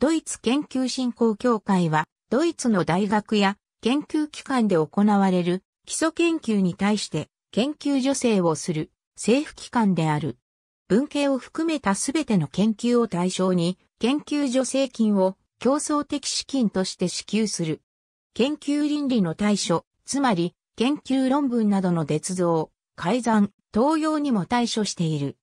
ドイツ研究振興協会は、ドイツの大学や研究機関で行われる基礎研究に対して研究助成をする政府機関である。文系を含めたすべての研究を対象に研究助成金を競争的資金として支給する。研究倫理の対処、つまり研究論文などの捏造、改ざん、盗用にも対処している。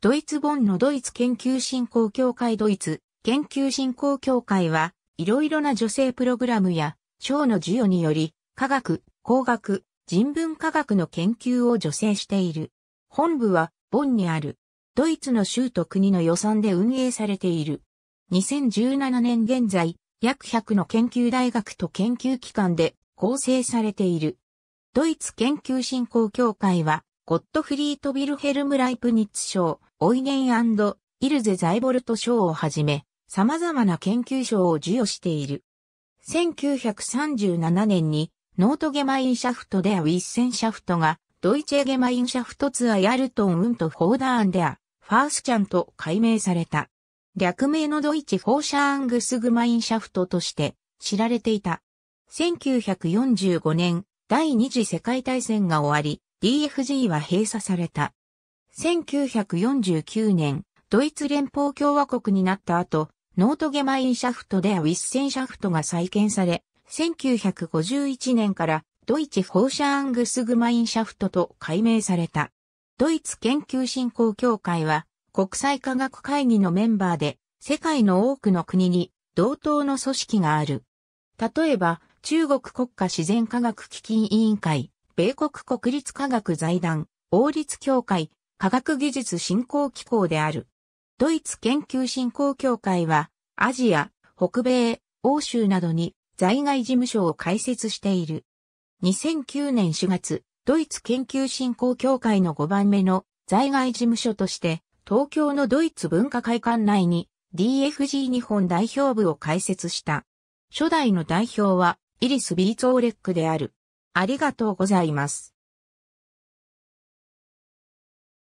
ドイツ本のドイツ研究振興協会ドイツ研究振興協会は、いろいろな女性プログラムや、賞の授与により、科学、工学、人文科学の研究を助成している。本部は、ボンにある。ドイツの州と国の予算で運営されている。2017年現在、約100の研究大学と研究機関で構成されている。ドイツ研究振興協会は、ゴットフリート・ビルヘルム・ライプニッツ賞、オイゲンイルゼ・ザイボルト賞をはじめ、様々な研究賞を授与している。1937年にノートゲマインシャフトでアウィッセンシャフトがドイチェゲマインシャフトツアヤルトンウントフォーダーンデア、ファースチャンと改名された。略名のドイチフォーシャーングスグマインシャフトとして知られていた。1945年、第二次世界大戦が終わり、DFG は閉鎖された。1949年、ドイツ連邦共和国になった後、ノートゲマインシャフトでウィッセンシャフトが再建され、1951年からドイツフォーシャーングスグマインシャフトと改名された。ドイツ研究振興協会は国際科学会議のメンバーで世界の多くの国に同等の組織がある。例えば中国国家自然科学基金委員会、米国国立科学財団、王立協会、科学技術振興機構である。ドイツ研究振興協会は、アジア、北米、欧州などに在外事務所を開設している。2009年4月、ドイツ研究振興協会の5番目の在外事務所として、東京のドイツ文化会館内に DFG 日本代表部を開設した。初代の代表はイリス・ビーツオーレックである。ありがとうございます。